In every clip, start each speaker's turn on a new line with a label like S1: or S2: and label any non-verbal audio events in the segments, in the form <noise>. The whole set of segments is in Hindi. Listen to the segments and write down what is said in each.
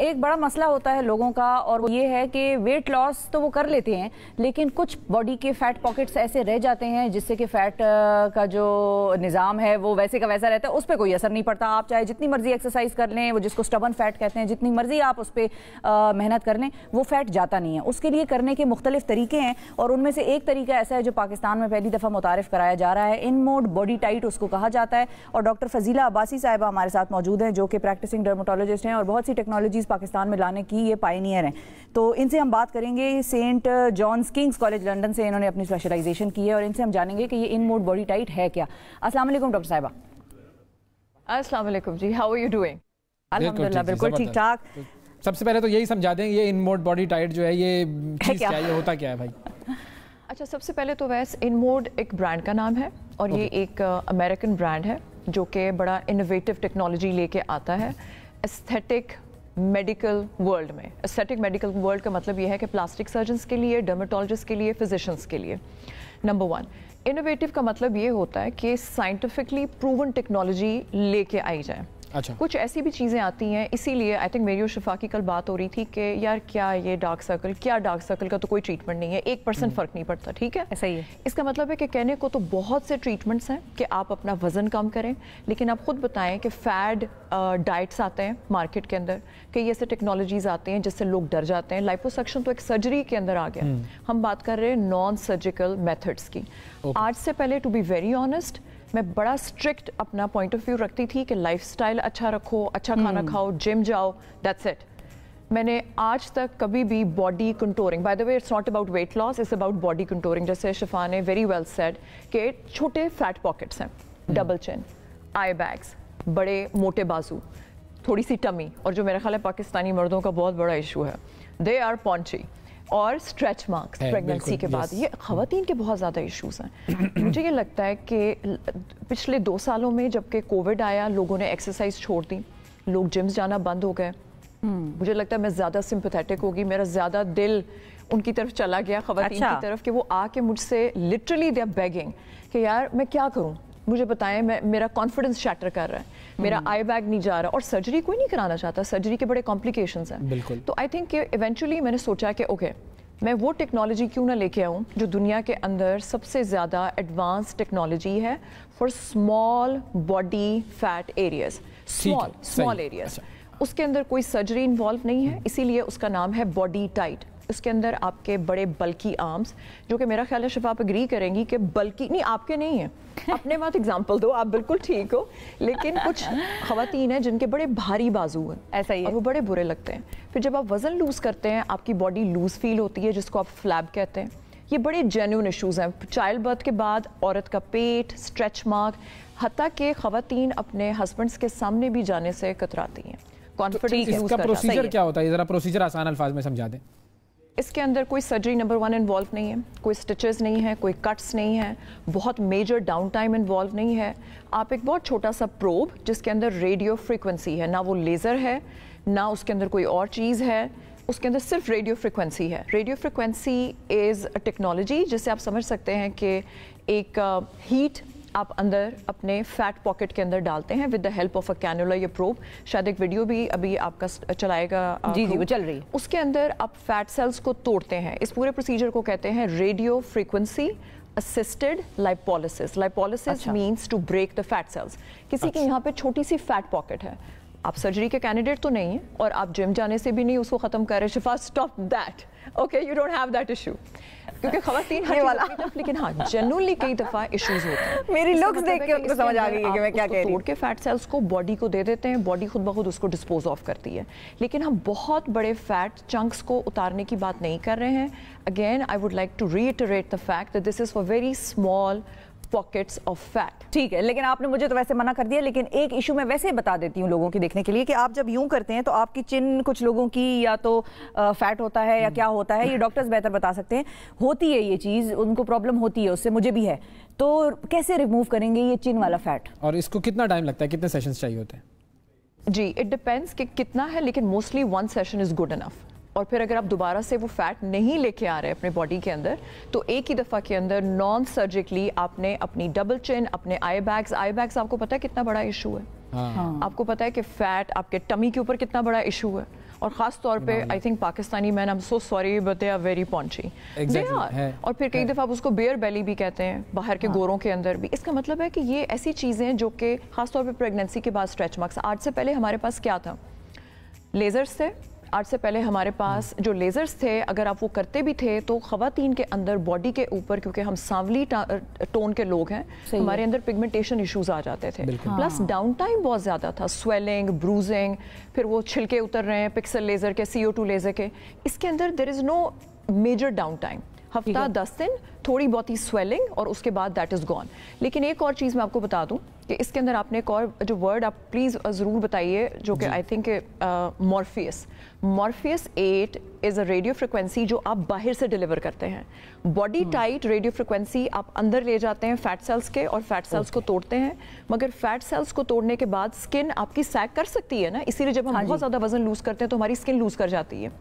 S1: एक बड़ा मसला होता है लोगों का और वो ये है कि वेट लॉस तो वो कर लेते हैं लेकिन कुछ बॉडी के फैट पॉकेट्स ऐसे रह जाते हैं जिससे कि फैट का जो निज़ाम है वो वैसे का वैसा रहता है उस पर कोई असर नहीं पड़ता आप चाहे जितनी मर्जी एक्सरसाइज कर लें वो जिसको स्टबन फैट कहते हैं जितनी मर्जी आप उस पर मेहनत कर लें वो फैट जाता नहीं है उसके लिए करने के मुख्तलिफ तरीके हैं और उनमें से एक तरीका ऐसा है जो पाकिस्तान में पहली दफ़ा मुतारफ़ कराया जा रहा है इन मोड बॉडी टाइट उसको कहा जाता है और डॉक्टर फजीला अब्बासी साहिबा हमारे साथ मौजूद हैं जो कि प्रैक्टिसिंग डर्मोटोलॉजिस्ट हैं और बहुत सी टेक्नोलॉजीज़ पाकिस्तान में लाने की ये पाइनियर हैं तो इनसे हम बात करेंगे Saint John's King's College London से इन्होंने अपनी स्पेशलाइजेशन की है और इनसे हम जानेंगे कि ये इन मोड बॉडी टाइट है क्या असलम डॉक्टर साहिबा Aslam ji how are you doing अलहमदिल्ला बिल्कुल ठीक ठाक
S2: तो सबसे पहले तो यही समझा दें ये इन मोड बॉडी टाइट जो है ये चीज़ क्या है ये होता क्या है भाई
S3: अच्छा सबसे पहले तो वैस इन मोड एक ब्रांड का नाम है और ये एक अमेरिकन ब्रांड है जो कि बड़ा इनोवेटिव टेक्नोलॉजी लेके आता है एस्थेटिक मेडिकल वर्ल्ड में एस्थेटिक मेडिकल वर्ल्ड का मतलब यह है कि प्लास्टिक सर्जन के लिए डर्माटोलॉजिस्ट के लिए फिजिशंस के लिए नंबर वन इनोवेटिव का मतलब ये होता है कि साइंटिफिकली प्रूवन टेक्नोलॉजी लेके आई जाए अच्छा कुछ ऐसी भी चीज़ें आती हैं इसीलिए आई थिंक मेरी और शिफा की कल बात हो रही थी कि यार क्या ये डार्क सर्कल क्या डार्क सर्कल का तो कोई ट्रीटमेंट नहीं है एक परसेंट हम्म। फ़र्क नहीं पड़ता ठीक है ऐसा ही है इसका मतलब है कि कहने को तो बहुत से ट्रीटमेंट्स हैं कि आप अपना वज़न कम करें लेकिन आप ख़ुद बताएं कि फ़ैड डाइट्स आते हैं मार्केट के अंदर कई ऐसे टेक्नोलॉजीज़ आती हैं जिससे लोग डर जाते हैं लाइपोसक्शन तो एक सर्जरी के अंदर आ गया हम्म। हम बात कर रहे हैं नॉन सर्जिकल मेथड्स की आज से पहले टू बी वेरी ऑनेस्ट मैं बड़ा स्ट्रिक्ट अपना पॉइंट ऑफ व्यू रखती थी कि लाइफस्टाइल अच्छा रखो अच्छा हम्म। खाना खाओ जिम जाओ दैट्स इट मैंने आज तक कभी भी body contouring by the way it's not about weight loss it's about body contouring जैसे शिफा ने वेरी वेल सेड कि छोटे फैट पॉकेट्स हैं डबल चिन आई बैग्स बड़े मोटे बाजू थोड़ी सी टमी और जो मेरा ख्याल है पाकिस्तानी मर्दों का बहुत बड़ा इशू है दे आर पॉन्ची और स्ट्रेच मार्क्स प्रेगनेंसी के बाद ये खातन के बहुत ज़्यादा इश्यूज हैं <clears throat> मुझे ये लगता है कि पिछले दो सालों में जबकि कोविड आया लोगों ने एक्सरसाइज छोड़ दी लोग जिम्स जाना बंद हो गए हम्म। मुझे लगता है मैं ज़्यादा सिंपथेटिक होगी मेरा ज़्यादा दिल उनकी तरफ चला गया खवतिन अच्छा। की तरफ कि वो आके मुझसे लिटरली दे आर बैगिंग कि यार मैं क्या करूँ मुझे बताएं मैं मेरा कॉन्फिडेंस शैटर कर रहा है हम्म। मेरा आई बैग नहीं जा रहा और सर्जरी कोई नहीं कराना चाहता सर्जरी के बड़े कॉम्प्लिकेशन हैं बिल्कुल तो आई थिंक इवेंचुअली मैंने सोचा कि ओके मैं वो टेक्नोलॉजी क्यों ना लेके आऊँ जो दुनिया के अंदर सबसे ज़्यादा एडवांस टेक्नोलॉजी है for small body fat areas small small areas उसके अंदर कोई सर्जरी इन्वॉल्व नहीं है इसीलिए उसका नाम है बॉडी टाइट इसके अंदर आपके बड़े बल्कि आर्म्स जो कि मेरा ख्याल है शफ आप एग्री करेंगी कि बल्कि नहीं आपके नहीं है <laughs> अपने बात एग्जांपल दो आप बिल्कुल ठीक हो लेकिन <laughs> कुछ खातन हैं जिनके बड़े भारी बाजू हैं ऐसा ही है। और वो बड़े बुरे लगते हैं फिर जब आप वज़न लूज़ करते हैं आपकी बॉडी लूज़ फील होती है जिसको आप फ्लैब कहते हैं ये बड़े जेन्यून इशूज़ हैं चाइल्ड बर्थ के बाद औरत का पेट स्ट्रेच मार्क हती के खातन अपने हस्बेंड्स के सामने भी जाने से कतराती हैं कॉन्फिडेंस तो इसका प्रोसीजर
S2: क्या होता है ज़रा प्रोसीजर आसान अल्फाज में समझा दें
S3: इसके अंदर कोई सर्जरी नंबर वन इन्वॉल्व नहीं है कोई स्टिचेस नहीं है कोई कट्स नहीं है बहुत मेजर डाउन टाइम इन्वॉल्व नहीं है आप एक बहुत छोटा सा प्रोब जिसके अंदर रेडियो फ्रिक्वेंसी है ना वो लेज़र है ना उसके अंदर कोई और चीज़ है उसके अंदर सिर्फ रेडियो फ्रिक्वेंसी है radio frequency is a technology जिससे आप समझ सकते हैं कि एक हीट uh, आप अंदर अपने फैट पॉकेट के अंदर डालते हैं with the help of a cannula या प्रोब शायद एक वीडियो भी अभी आपका चलाएगा जी जी वो चल रही है उसके अंदर आप फैट सेल्स को तोड़ते हैं इस पूरे प्रोसीजर को कहते हैं radio frequency assisted lipolysis lipolysis means to break the fat cells किसी की अच्छा। यहाँ पे छोटी सी फैट पॉकेट है आप सर्जरी के कैंडिडेट तो नहीं है और आप जिम जाने से भी नहीं उसको ख़त्म कर रहे Shifa stop that okay you don't have that issue क्योंकि खवस्तीन ये वाला लेकिन हाँ जनरली कई <laughs> दफ़ा इश्यूज होते हैं मेरी लुक्स देख के उनको समझ आ गई है कि मैं क्या तो कह रही हूँ तोड़ के फैट सेल्स को बॉडी को दे देते हैं बॉडी खुद ब खुद उसको डिस्पोज ऑफ करती है लेकिन हम बहुत बड़े फैट चंक्स को उतारने की बात नहीं कर रहे हैं again I would like to
S1: reiterate the fact this is for very small pockets of fat ठीक है लेकिन आपने मुझे तो वैसे मना कर दिया लेकिन एक इशू मैं वैसे बता देती हूँ लोगों के देखने के लिए कि आप जब यूं करते हैं तो आपकी चिन कुछ लोगों की या तो फैट होता है या हम्म। क्या होता है ये डॉक्टर्स बेहतर बता सकते हैं होती है ये चीज़ उनको प्रॉब्लम होती है उससे मुझे भी है तो कैसे रिमूव करेंगे ये चिन वाला फैट
S2: और इसको कितना टाइम लगता है कितने सेशन चाहिए होते
S1: हैं जी इट डिपेंड्स कि कितना है लेकिन mostly
S3: one session is good enough और फिर अगर आप दोबारा से वो फैट नहीं लेके आ रहे अपने बॉडी के अंदर तो एक ही दफ़ा के अंदर नॉन सर्जिकली आपने अपनी डबल चिन अपने आई बैग्स आई बैग्स आपको पता है कितना बड़ा इशू है हाँ।, हाँ। आपको पता है कि फैट आपके टमी के ऊपर कितना बड़ा इशू है और ख़ास तौर पे I think Pakistani man I am so sorry but they are very paunchy और फिर कई दफ़ा आप उसको बेयर बेली भी कहते हैं बाहर के हाँ। गोरों के अंदर भी इसका मतलब है कि ये ऐसी चीज़ें हैं जो कि ख़ास तौर प्रेगनेंसी के बाद स्ट्रेच मार्क्स आज से पहले हमारे पास क्या था लेज़र्स थे आज से पहले हमारे पास जो लेज़र्स थे अगर आप वो करते भी थे तो ख़वान के अंदर बॉडी के ऊपर क्योंकि हम सांवली टोन के लोग हैं हमारे अंदर पिगमेंटेशन इश्यूज आ जाते
S1: थे प्लस
S3: डाउन टाइम बहुत ज़्यादा था स्वेलिंग ब्रूजिंग फिर वो छिलके उतर रहे हैं पिक्सल लेज़र के सी लेज़र के इसके अंदर there is no major downtime हफ्ता दस दिन थोड़ी बहुत ही स्वेलिंग और उसके बाद दैट इज़ गॉन लेकिन एक और चीज़ मैं आपको बता दूँ कि इसके अंदर आपने एक और जो वर्ड आप प्लीज़ ज़रूर बताइए जो कि I think Morpheus Morpheus eight is a radio frequency जो आप बाहर से डिलीवर करते हैं बॉडी टाइट रेडियो फ्रिक्वेंसी आप अंदर ले जाते हैं फैट सेल्स के और फैट सेल्स okay. को तोड़ते हैं मगर फैट सेल्स को तोड़ने के बाद स्किन आपकी सैक कर सकती है ना इसीलिए जब हम हाँ बहुत ज़्यादा वजन लूज़ करते हैं तो हमारी स्किन लूज़ कर जाती है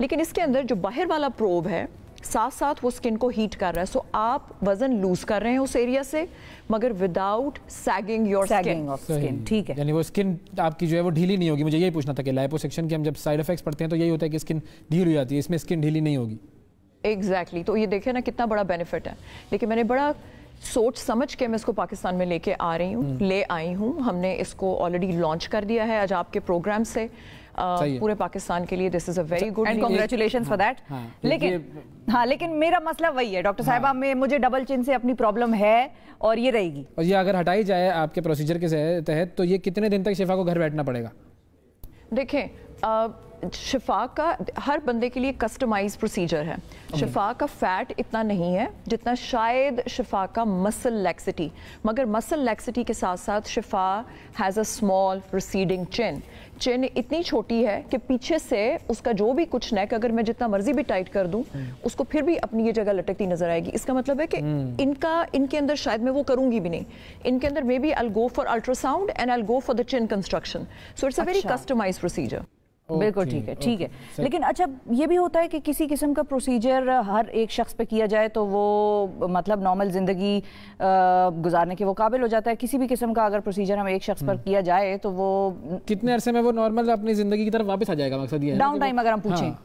S3: लेकिन इसके अंदर जो बाहर वाला प्रोब है साथ साथ वो स्किन को हीट कर रहा है सो so, आप वजन लूज कर रहे हैं उस एरिया से मगर विदाउट सैगिंग योर स्किन
S2: ठीक है यानी वो स्किन आपकी जो है वो ढीली नहीं होगी मुझे यही पूछना था कि लाइपोसेक्शन के हम जब साइड इफेक्ट्स पढ़ते हैं तो यही होता है कि स्किन ढील हो जाती है इसमें स्किन ढीली नहीं होगी
S3: एग्जैक्टली exactly. तो ये देखे ना कितना बड़ा बेनिफिट है लेकिन मैंने बड़ा सोच समझ के मैं इसको पाकिस्तान में लेके आ रही हूँ हम्म। ले आई हूँ हमने इसको ऑलरेडी लॉन्च कर दिया है आज आपके प्रोग्राम से पूरे पाकिस्तान
S1: के लिए this is a very good and congratulation for that लेकिन हाँ लेकिन मेरा मसला वही है डॉक्टर साहिबा हाँ। में मुझे डबल चिन से अपनी प्रॉब्लम है और ये रहेगी
S2: और ये अगर हटाई जाए आपके प्रोसीजर के तहत तो ये कितने दिन तक शिफा को घर बैठना पड़ेगा
S1: देखें
S3: शफा का हर बंदे के लिए कस्टमाइज प्रोसीजर है शफा का फैट इतना नहीं है जितना शायद शफा का मसल लैक्सिटी मगर मसल लैक्सिटी के साथ साथ Shafa has a small proceeding chin chin इतनी छोटी है कि पीछे से उसका जो भी कुछ नेक अगर मैं जितना मर्जी भी टाइट कर दूं hmm. उसको फिर भी अपनी ये जगह लटकती नजर आएगी इसका मतलब है कि hmm. इनका इनके अंदर शायद मैं वो करूंगी भी नहीं इनके अंदर maybe I'll go for
S1: ultrasound and I'll go for the chin construction so it's a very customize procedure
S3: बिल्कुल ठीक है ठीक है लेकिन
S1: अच्छा ये भी होता है कि किसी किस्म का प्रोसीजर हर एक शख्स पे किया जाए तो वो मतलब नॉर्मल ज़िंदगी गुजारने के वो काबिल हो जाता है किसी भी किस्म का अगर प्रोसीजर हम एक शख्स पर हम्म। किया जाए तो वो
S2: कितने अरसे में वो नॉर्मल अपनी ज़िंदगी की तरफ वापस आ जाएगा मकसद ये
S3: डाउन टाइम अगर हम पूछें हाँ।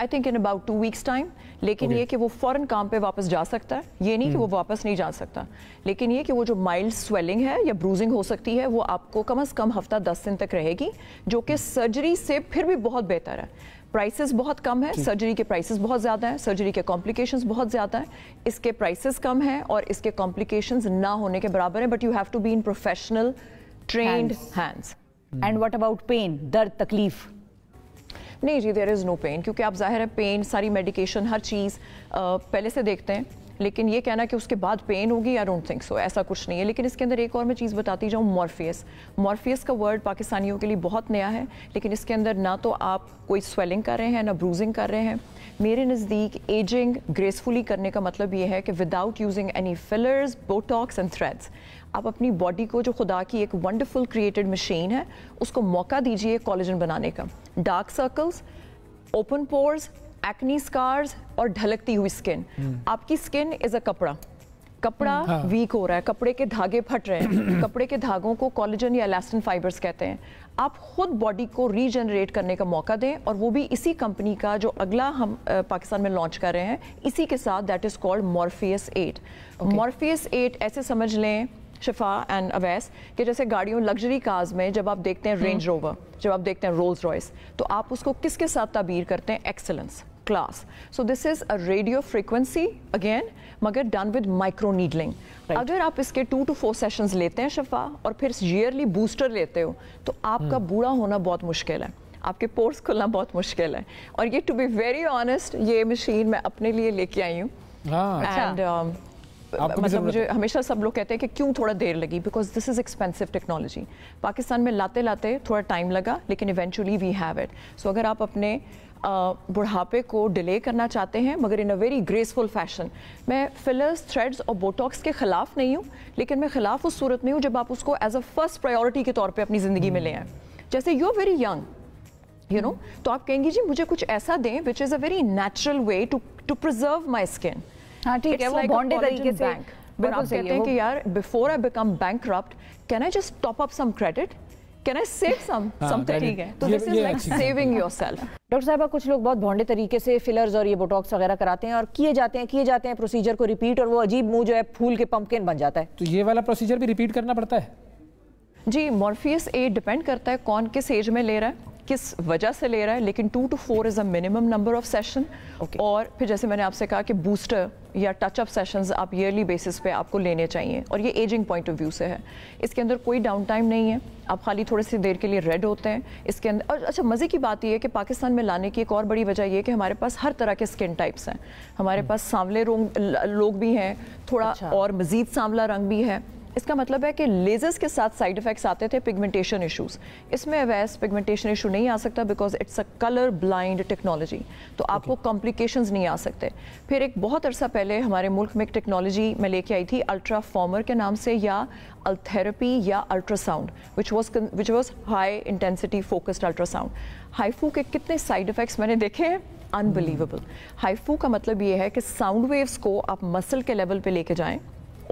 S3: I think in about two weeks time लेकिन okay. ये कि वो फ़ौरन काम पे वापस जा सकता है ये नहीं hmm. कि वो हम्म। वापस नहीं जा सकता लेकिन ये कि वो जो माइल्ड स्वेलिंग है या ब्रूजिंग हो सकती है वो आपको कम अज़ कम हफ्ता दस दिन तक रहेगी जो कि सर्जरी हम्म। से फिर भी बहुत बेहतर है प्राइसेस बहुत कम है सर्जरी के प्राइसेस बहुत ज़्यादा हैं सर्जरी के कॉम्प्लिकेशंस बहुत ज़्यादा हैं इसके प्राइसेस कम हैं और इसके कॉम्प्लिकेशंस ना होने के बराबर हैं but you have to be in professional trained hands and what about pain दर्द तकलीफ नहीं जी देर इज़ नो पेन क्योंकि आप ज़ाहिर है पेन सारी मेडिकेशन हर चीज़ पहले से देखते हैं लेकिन ये कहना कि उसके बाद पेन होगी आई डोंट थिंक सो ऐसा कुछ नहीं है लेकिन इसके अंदर एक और मैं चीज़ बताती जाऊँ मॉर्फियस मॉर्फियस का वर्ड पाकिस्तानियों के लिए बहुत नया है लेकिन इसके अंदर ना तो आप कोई स्वेलिंग कर रहे हैं ना ब्रूजिंग कर रहे हैं मेरे नज़दीक एजिंग ग्रेसफुली करने का मतलब ये है कि without using any fillers Botox and threads आप अपनी बॉडी को जो खुदा की एक वंडरफुल क्रिएटेड मशीन है उसको मौका दीजिए कॉलेजन बनाने का dark circles open pores acne scars और ढलकती हुई स्किन हम्म. आपकी स्किन इज अ कपड़ा कपड़ा हाँ। वीक हाँ. हो रहा है कपड़े के धागे फट रहे हैं <clears throat> कपड़े के धागों को कॉलेजन या एलास्टिन फाइबर्स कहते हैं आप खुद बॉडी को रीजनरेट करने का मौका दें और वो भी इसी कंपनी का जो अगला हम पाकिस्तान में लॉन्च कर रहे हैं इसी के साथ that is called Morpheus eight Morpheus eight ऐसे समझ लें शफा एंड अवैस कि जैसे गाड़ियों लग्जरी कार्स में जब आप देखते हैं रेंज हम्म. रोवर जब आप देखते हैं रोल्स रॉयस तो आप उसको किसके साथ तबीर करते हैं excellence class so this is a radio frequency again मगर डन विद माइक्रो नीडलिंग अगर आप इसके टू टू फोर सेशंस लेते हैं शफा और फिर ईयरली बूस्टर लेते हो तो आपका हम्म। बूढ़ा होना बहुत मुश्किल है आपके पोर्स खुलना बहुत मुश्किल है और ये टू बी वेरी ऑनेस्ट ये मशीन मैं अपने लिए लेके आई हूँ एंड
S2: हाँ। अच्छा। um, मतलब मुझे
S3: हमेशा सब लोग कहते हैं कि क्यों थोड़ा देर लगी because this is expensive technology Pakistan में लाते लाते थोड़ा टाइम लगा लेकिन eventually we have it so अगर आप अपने बुढ़ापे को डिले करना चाहते हैं मगर in a very graceful fashion मैं फिलर्स थ्रेड्स और बोटॉक्स के ख़िलाफ़ नहीं हूँ लेकिन मैं ख़िलाफ़ उस सूरत में हूँ जब आप उसको एज अ फर्स्ट प्रायोरिटी के तौर पर अपनी ज़िंदगी में ले आए जैसे you are very young you know तो आप कहेंगी जी मुझे कुछ ऐसा दें which is a very natural way to to preserve my skin हाँ ठीक है वो तरीके से बैंक बिल्कुल कहते हैं कि यार before I become bank
S1: can I just top up some credit can I save some something ठीक है तो this is like saving yourself doctor साहबा कुछ लोग बहुत भोंडे तरीके से फिलर्स और ये बोटॉक्स वगैरह कराते हैं और किए जाते हैं किए जाते हैं प्रोसीजर को रिपीट और वो अजीब मुंह जो है फूल के पंपकिन बन जाता है
S2: तो ये वाला प्रोसीजर भी रिपीट करना पड़ता है
S3: जी मॉर्फियस ए डिपेंड करता है कौन किस एज में ले रहा है किस वजह से ले रहा है लेकिन two to four is a minimum number of session और फिर जैसे मैंने आपसे कहा कि बूस्टर या टचअप सेशंस आप ईयरली बेसिस पे आपको लेने चाहिए और ये एजिंग पॉइंट ऑफ व्यू से है इसके अंदर कोई डाउन टाइम नहीं है आप खाली थोड़े से देर के लिए रेड होते हैं इसके अंदर और अच्छा मज़े की बात यह है कि पाकिस्तान में लाने की एक और बड़ी वजह यह कि हमारे पास हर तरह के स्किन टाइप्स हैं हमारे हम्म। पास सांवले लोग भी हैं थोड़ा अच्छा। और मज़ीद सांवला रंग भी है इसका मतलब है कि लेजर्स के साथ साइड इफेक्ट्स आते थे पिगमेंटेशन इश्यूज इसमें अवैस पिगमेंटेशन इशू नहीं आ सकता because it's a colour blind technology तो आपको कॉम्प्लिकेशंस okay. नहीं आ सकते फिर एक बहुत अरसा पहले हमारे मुल्क में एक टेक्नोलॉजी मैं लेके आई थी अल्ट्रा फॉर्मर के नाम से या अल्थेरेपी या ultrasound which was which was high intensity focused ultrasound HIFU के कितने साइड इफेक्ट्स मैंने देखे हैं अनबिलीवेबल hmm. हाइफू का मतलब ये है कि साउंड वेव्स को आप मसल के लेवल पे लेके जाएं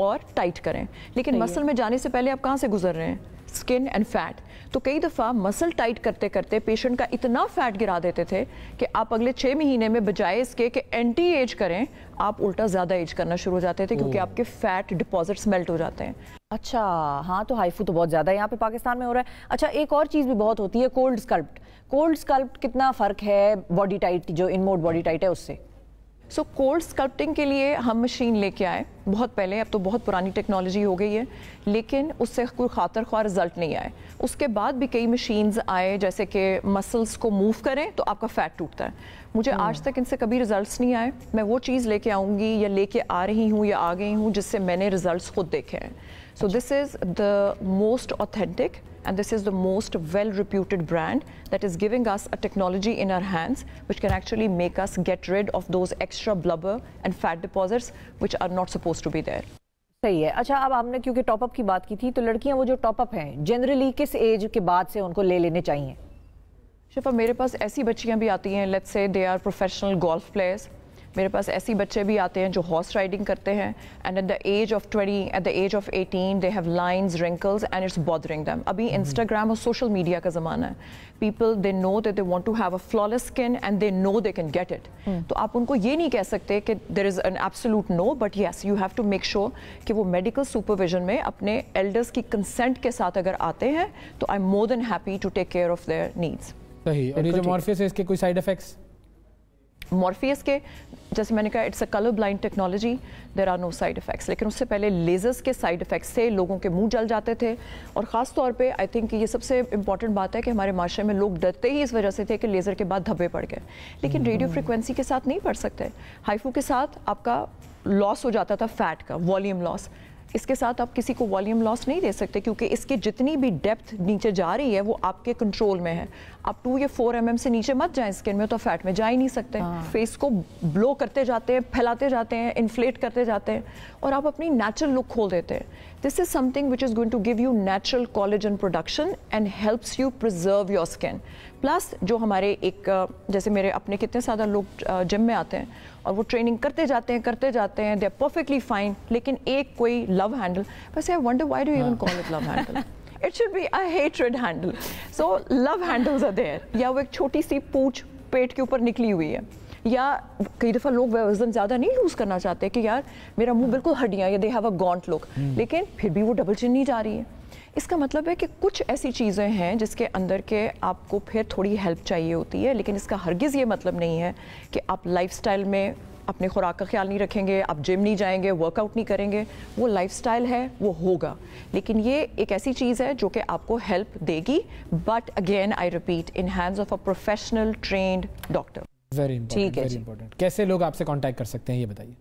S3: और टाइट करें लेकिन मसल में जाने से पहले आप कहाँ से गुजर रहे हैं स्किन एंड फैट तो कई दफ़ा मसल टाइट करते करते पेशेंट का इतना फैट गिरा देते थे कि आप अगले छः महीने में बजाय इसके कि एंटी एज करें आप उल्टा
S1: ज़्यादा एज करना शुरू हो जाते थे क्योंकि आपके फैट डिपॉजिट्स मेल्ट हो जाते हैं अच्छा हाँ तो हाइफू तो बहुत ज़्यादा यहाँ पे पाकिस्तान में हो रहा है अच्छा एक और चीज़ भी बहुत होती है कोल्ड स्कल्प्ट कोल्ड स्कल्प्ट कितना फ़र्क है बॉडी टाइट जो इनमोड बॉडी टाइट है उससे सो कोल्ड स्कल्पटिंग के
S3: लिए हम मशीन लेके आए बहुत पहले अब तो बहुत पुरानी टेक्नोलॉजी हो गई है लेकिन उससे कोई खातर ख्वा रिजल्ट नहीं आए उसके बाद भी कई मशीन्स आए जैसे कि मसल्स को मूव करें तो आपका फैट टूटता है मुझे आज तक इनसे कभी रिजल्ट्स नहीं आए मैं वो चीज़ लेके आऊँगी या लेके आ रही हूँ या आ गई हूँ जिससे मैंने रिजल्ट्स खुद देखे हैं so this is the most authentic and this is the most well reputed brand that is giving us a technology in our hands which can actually make us get rid of those extra blubber and fat deposits which are not supposed to be there.
S1: सही है अच्छा अब आपने क्योंकि टॉपअप की बात की थी तो लड़कियां वो जो टॉपअप हैं जनरली किस एज के बाद से उनको ले लेने चाहिए शिफा मेरे पास
S3: ऐसी बच्चियाँ भी आती हैं let's say they are professional golf players मेरे पास ऐसी बच्चे भी आते हैं जो हॉर्स राइडिंग करते हैं and at the age of twenty at the age of eighteen they have lines wrinkles and it's bothering them अभी इंस्टाग्राम mm-hmm. और सोशल मीडिया का ज़माना है people they know they want to have a flawless skin and they know they can get it तो आप उनको ये नहीं कह सकते कि there is an absolute no but yes you have to make sure कि वो मेडिकल सुपरविजन में अपने एल्डर्स की कंसेंट के साथ अगर आते हैं तो I am more than happy to take care of their needs सही और ये जो मॉर्फियस है इसके कोई साइड इफेक्ट्स मॉर्फियस के जैसे मैंने कहा it's a colour blind technology there are no side effects लेकिन उससे पहले लेजर्स के साइड इफ़ेक्ट्स से लोगों के मुंह जल जाते थे और ख़ास तौर पे आई थिंक ये सबसे इंपॉर्टेंट बात है कि हमारे माशरे में लोग डरते ही इस वजह से थे कि लेज़र के बाद धब्बे पड़ गए लेकिन रेडियो hmm. फ्रिक्वेंसी के साथ नहीं पड़ सकते हाइफू के साथ आपका लॉस हो जाता था फैट का वॉल्यूम लॉस इसके साथ आप किसी को वॉल्यूम लॉस नहीं दे सकते क्योंकि इसकी जितनी भी डेप्थ नीचे जा रही है वो आपके कंट्रोल में है आप टू या फोर एम mm से नीचे मत जाएं स्किन में तो फैट में जा ही नहीं सकते हाँ। फेस को ब्लो करते जाते हैं फैलाते जाते हैं इन्फ्लेट करते जाते हैं और आप अपनी नेचुरल लुक खोल देते हैं This is something which is going to give you natural collagen production and helps you preserve your skin. Plus जो हमारे एक जैसे मेरे अपने कितने ज़्यादा लोग जिम में आते हैं और वो ट्रेनिंग करते जाते हैं करते जाते हैं दे आर परफेक्टली फाइन लेकिन एक कोई लव हैंडल वैसे I wonder why do even call it love handle it should be a hatred handle so love handles are there या वो एक छोटी सी पूछ पेट के ऊपर निकली हुई है या कई दफ़ा लोग वजन ज़्यादा नहीं लूज़ करना चाहते कि यार मेरा मुंह बिल्कुल हड्डियाँ या दे हैव अ गॉन्ट लुक लेकिन फिर भी वो डबल चिन नहीं जा रही है इसका मतलब है कि कुछ ऐसी चीज़ें हैं जिसके अंदर के आपको फिर थोड़ी हेल्प चाहिए होती है लेकिन इसका हरगिज़ ये मतलब नहीं है कि आप लाइफ में अपने खुराक का ख्याल नहीं रखेंगे आप जिम नहीं जाएंगे वर्कआउट नहीं करेंगे वो लाइफस्टाइल है वो होगा लेकिन ये एक ऐसी चीज़ है जो कि आपको हेल्प देगी but again I repeat in hands of a professional trained doctor
S2: very ठीक है वेरी इंपॉर्टेंट कैसे लोग आपसे कॉन्टैक्ट कर सकते हैं ये बताइए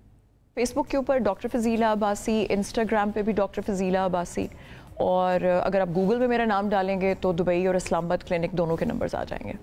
S3: फेसबुक के ऊपर डॉक्टर फजीला अबासी इंस्टाग्राम पे भी डॉक्टर फजीला अबासी और अगर आप गूगल में मेरा नाम डालेंगे तो दुबई और इस्लामाबाद क्लिनिक दोनों के नंबर्स आ जाएंगे